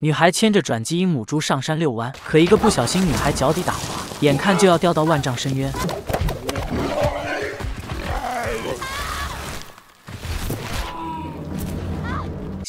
女孩牵着转基因母猪上山遛弯，可一个不小心，女孩脚底打滑，眼看就要掉到万丈深渊。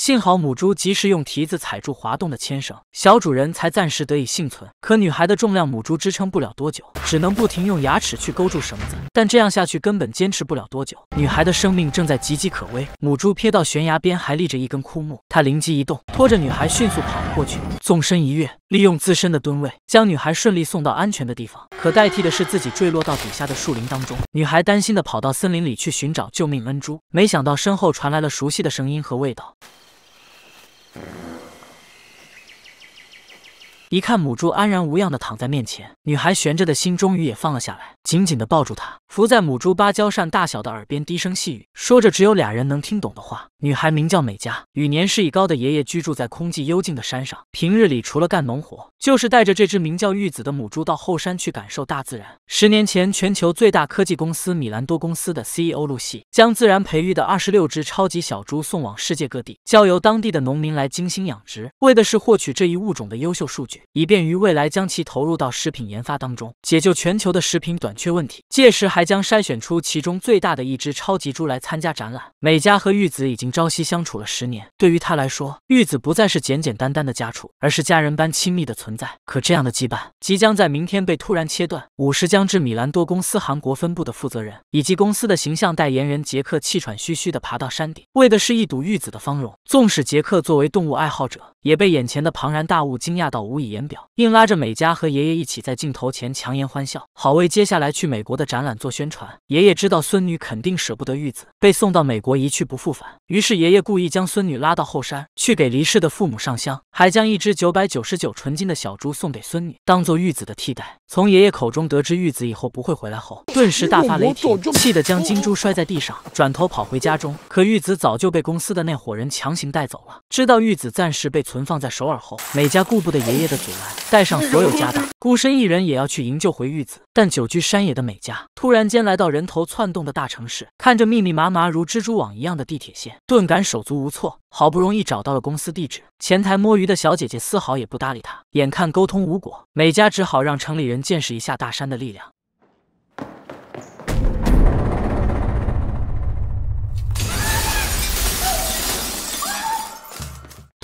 幸好母猪及时用蹄子踩住滑动的牵绳，小主人才暂时得以幸存。可女孩的重量，母猪支撑不了多久，只能不停用牙齿去勾住绳子。但这样下去根本坚持不了多久，女孩的生命正在岌岌可危。母猪瞥到悬崖边还立着一根枯木，它灵机一动，拖着女孩迅速跑了过去，纵身一跃，利用自身的吨位将女孩顺利送到安全的地方。可代替的是自己坠落到底下的树林当中。女孩担心的跑到森林里去寻找救命恩珠，没想到身后传来了熟悉的声音和味道。Mm-hmm. 一看母猪安然无恙的躺在面前，女孩悬着的心终于也放了下来，紧紧的抱住她，伏在母猪芭蕉扇大小的耳边低声细语，说着只有俩人能听懂的话。女孩名叫美嘉，与年事已高的爷爷居住在空寂幽静的山上，平日里除了干农活，就是带着这只名叫玉子的母猪到后山去感受大自然。十年前，全球最大科技公司米兰多公司的 CEO 露西将自然培育的二十六只超级小猪送往世界各地，交由当地的农民来精心养殖，为的是获取这一物种的优秀数据。以便于未来将其投入到食品研发当中，解救全球的食品短缺问题。届时还将筛选出其中最大的一只超级猪来参加展览。美嘉和玉子已经朝夕相处了十年，对于他来说，玉子不再是简简单单的家畜，而是家人般亲密的存在。可这样的羁绊即将在明天被突然切断。五十将至，米兰多公司韩国分部的负责人以及公司的形象代言人杰克气喘吁吁地爬到山顶，为的是一睹玉子的芳容。纵使杰克作为动物爱好者，也被眼前的庞然大物惊讶到无以。言表，硬拉着美嘉和爷爷一起在镜头前强颜欢笑，好为接下来去美国的展览做宣传。爷爷知道孙女肯定舍不得玉子被送到美国一去不复返，于是爷爷故意将孙女拉到后山去给离世的父母上香，还将一只九百九十九纯金的小猪送给孙女，当做玉子的替代。从爷爷口中得知玉子以后不会回来后，顿时大发雷霆，气得将金珠摔在地上，转头跑回家中。可玉子早就被公司的那伙人强行带走了。知道玉子暂时被存放在首尔后，美嘉顾不得爷爷的。阻拦，带上所有家当，孤身一人也要去营救回玉子。但久居山野的美嘉突然间来到人头窜动的大城市，看着密密麻麻如蜘蛛网一样的地铁线，顿感手足无措。好不容易找到了公司地址，前台摸鱼的小姐姐丝毫也不搭理他。眼看沟通无果，美嘉只好让城里人见识一下大山的力量。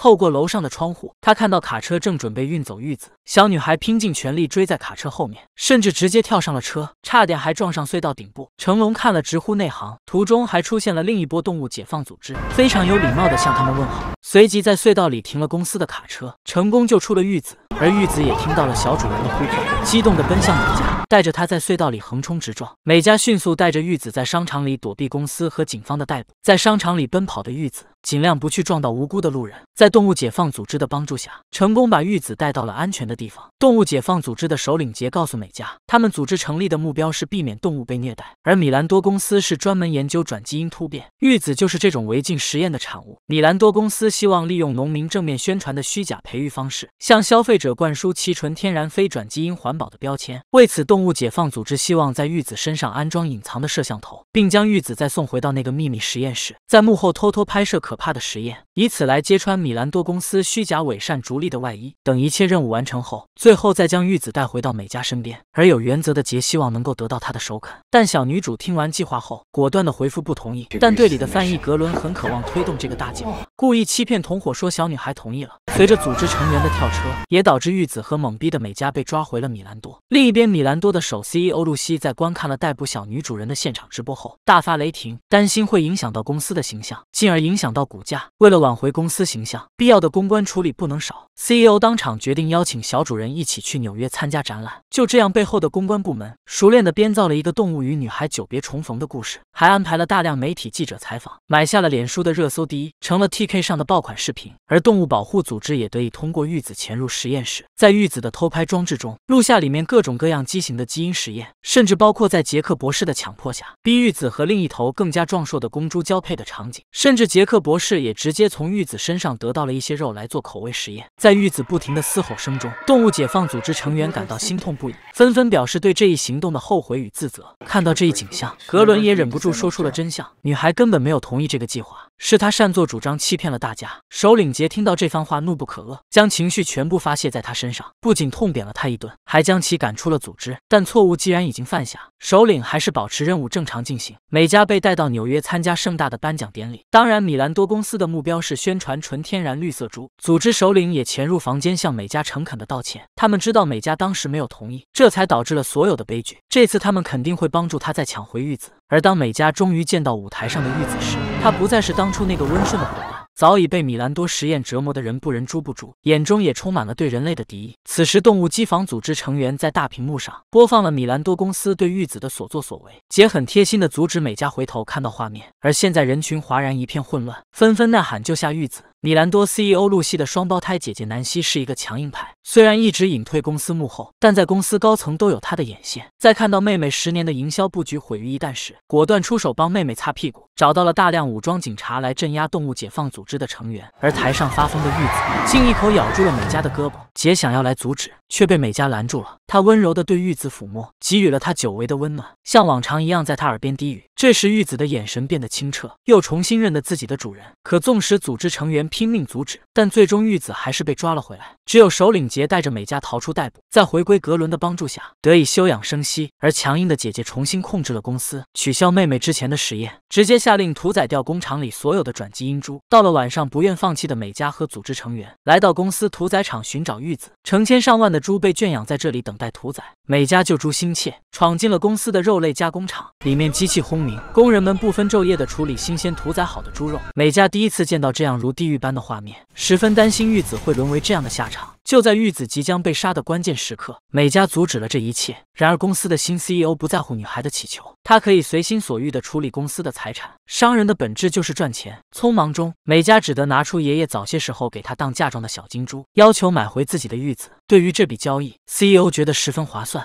透过楼上的窗户，他看到卡车正准备运走玉子，小女孩拼尽全力追在卡车后面，甚至直接跳上了车，差点还撞上隧道顶部。成龙看了直呼内行。途中还出现了另一波动物解放组织，非常有礼貌的向他们问好，随即在隧道里停了公司的卡车，成功救出了玉子。而玉子也听到了小主人的呼唤，激动的奔向美嘉，带着他在隧道里横冲直撞。美嘉迅速带着玉子在商场里躲避公司和警方的逮捕，在商场里奔跑的玉子。尽量不去撞到无辜的路人，在动物解放组织的帮助下，成功把玉子带到了安全的地方。动物解放组织的首领杰告诉美嘉，他们组织成立的目标是避免动物被虐待，而米兰多公司是专门研究转基因突变，玉子就是这种违禁实验的产物。米兰多公司希望利用农民正面宣传的虚假培育方式，向消费者灌输其纯天然非转基因环保的标签。为此，动物解放组织希望在玉子身上安装隐藏的摄像头，并将玉子再送回到那个秘密实验室，在幕后偷偷拍摄可。可怕的实验，以此来揭穿米兰多公司虚假伪善逐利的外衣。等一切任务完成后，最后再将玉子带回到美嘉身边。而有原则的杰希望能够得到她的首肯，但小女主听完计划后，果断的回复不同意。但队里的翻译格伦很渴望推动这个大计划。故意欺骗同伙说小女孩同意了。随着组织成员的跳车，也导致玉子和懵逼的美嘉被抓回了米兰多。另一边，米兰多的首 CEO 露西在观看了逮捕小女主人的现场直播后，大发雷霆，担心会影响到公司的形象，进而影响到股价。为了挽回公司形象，必要的公关处理不能少。CEO 当场决定邀请小主人一起去纽约参加展览。就这样，背后的公关部门熟练地编造了一个动物与女孩久别重逢的故事，还安排了大量媒体记者采访，买下了脸书的热搜第一，成了 t k 上的爆款视频。而动物保护组织也得以通过玉子潜入实验室，在玉子的偷拍装置中录下里面各种各样畸形的基因实验，甚至包括在杰克博士的强迫下，逼玉子和另一头更加壮硕的公猪交配的场景。甚至杰克博士也直接从玉子身上得到了一些肉来做口味实验。在玉子不停的嘶吼声中，动物解放组织成员感到心痛不已，纷纷表示对这一行动的后悔与自责。看到这一景象，格伦也忍不住说出了真相：女孩根本没有同意这个计划。是他擅作主张欺骗了大家。首领杰听到这番话，怒不可遏，将情绪全部发泄在他身上，不仅痛扁了他一顿，还将其赶出了组织。但错误既然已经犯下，首领还是保持任务正常进行。美嘉被带到纽约参加盛大的颁奖典礼，当然，米兰多公司的目标是宣传纯天然绿色猪。组织首领也潜入房间，向美嘉诚恳的道歉。他们知道美嘉当时没有同意，这才导致了所有的悲剧。这次他们肯定会帮助他再抢回玉子。而当美嘉终于见到舞台上的玉子时，她不再是当初那个温顺的伙伴，早已被米兰多实验折磨的人不人猪不猪，眼中也充满了对人类的敌意。此时，动物机房组织成员在大屏幕上播放了米兰多公司对玉子的所作所为，杰很贴心的阻止美嘉回头看到画面。而现在，人群哗然一片混乱，纷纷呐喊救下玉子。米兰多 CEO 露西的双胞胎姐姐南希是一个强硬派，虽然一直隐退公司幕后，但在公司高层都有她的眼线。在看到妹妹十年的营销布局毁于一旦时，果断出手帮妹妹擦屁股，找到了大量武装警察来镇压动物解放组织的成员。而台上发疯的玉子竟一口咬住了美嘉的胳膊，姐想要来阻止，却被美嘉拦住了。她温柔地对玉子抚摸，给予了他久违的温暖，像往常一样在他耳边低语。这时玉子的眼神变得清澈，又重新认得自己的主人。可纵使组织成员。拼命阻止，但最终玉子还是被抓了回来。只有首领杰带着美嘉逃出逮捕，在回归格伦的帮助下得以休养生息。而强硬的姐姐重新控制了公司，取消妹妹之前的实验，直接下令屠宰掉工厂里所有的转基因猪。到了晚上，不愿放弃的美嘉和组织成员来到公司屠宰场寻找玉子。成千上万的猪被圈养在这里等待屠宰。美嘉救猪心切，闯进了公司的肉类加工厂，里面机器轰鸣，工人们不分昼夜的处理新鲜屠宰好的猪肉。美嘉第一次见到这样如地狱。般的画面，十分担心玉子会沦为这样的下场。就在玉子即将被杀的关键时刻，美嘉阻止了这一切。然而公司的新 CEO 不在乎女孩的乞求，他可以随心所欲地处理公司的财产。商人的本质就是赚钱。匆忙中，美嘉只得拿出爷爷早些时候给他当嫁妆的小金珠，要求买回自己的玉子。对于这笔交易，CEO 觉得十分划算。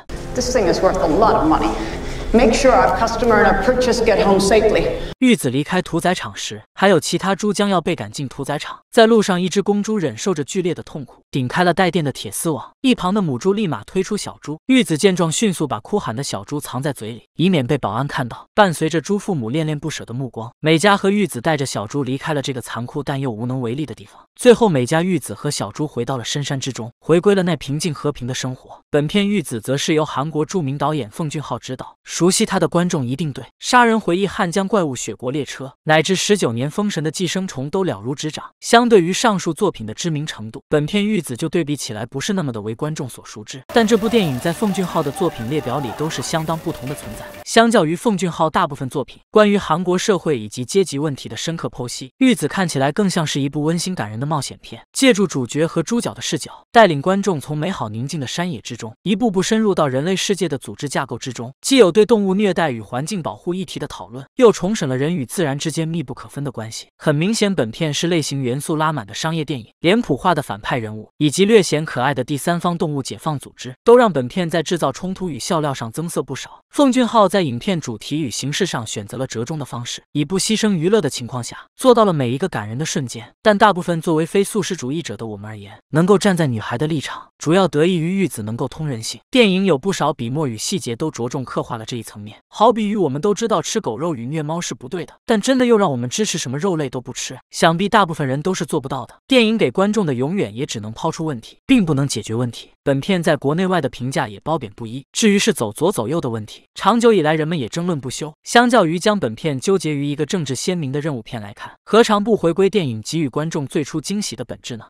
make customer home and purchase safely sure get our our。玉子离开屠宰场时，还有其他猪将要被赶进屠宰场。在路上，一只公猪忍受着剧烈的痛苦，顶开了带电的铁丝网，一旁的母猪立马推出小猪。玉子见状，迅速把哭喊的小猪藏在嘴里，以免被保安看到。伴随着猪父母恋恋不舍的目光，美嘉和玉子带着小猪离开了这个残酷但又无能为力的地方。最后，美嘉、玉子和小猪回到了深山之中，回归了那平静和平的生活。本片玉子则是由韩国著名导演奉俊昊执导。属熟悉他的观众一定对《杀人回忆》《汉江怪物》《雪国列车》乃至《十九年封神》的《寄生虫》都了如指掌。相对于上述作品的知名程度，本片《玉子》就对比起来不是那么的为观众所熟知。但这部电影在奉俊昊的作品列表里都是相当不同的存在。相较于奉俊昊大部分作品关于韩国社会以及阶级问题的深刻剖析，《玉子》看起来更像是一部温馨感人的冒险片。借助主角和猪脚的视角，带领观众从美好宁静的山野之中，一步步深入到人类世界的组织架构之中，既有对动物虐待与环境保护议题的讨论，又重审了人与自然之间密不可分的关系。很明显，本片是类型元素拉满的商业电影，脸谱化的反派人物以及略显可爱的第三方动物解放组织，都让本片在制造冲突与笑料上增色不少。奉俊昊在影片主题与形式上选择了折中的方式，以不牺牲娱乐的情况下，做到了每一个感人的瞬间。但大部分作为非素食主义者，的我们而言，能够站在女孩的立场，主要得益于玉子能够通人性。电影有不少笔墨与细节都着重刻画了这。一层面，好比于我们都知道吃狗肉与虐猫是不对的，但真的又让我们支持什么肉类都不吃，想必大部分人都是做不到的。电影给观众的永远也只能抛出问题，并不能解决问题。本片在国内外的评价也褒贬不一。至于是走左走右的问题，长久以来人们也争论不休。相较于将本片纠结于一个政治鲜明的任务片来看，何尝不回归电影给予观众最初惊喜的本质呢？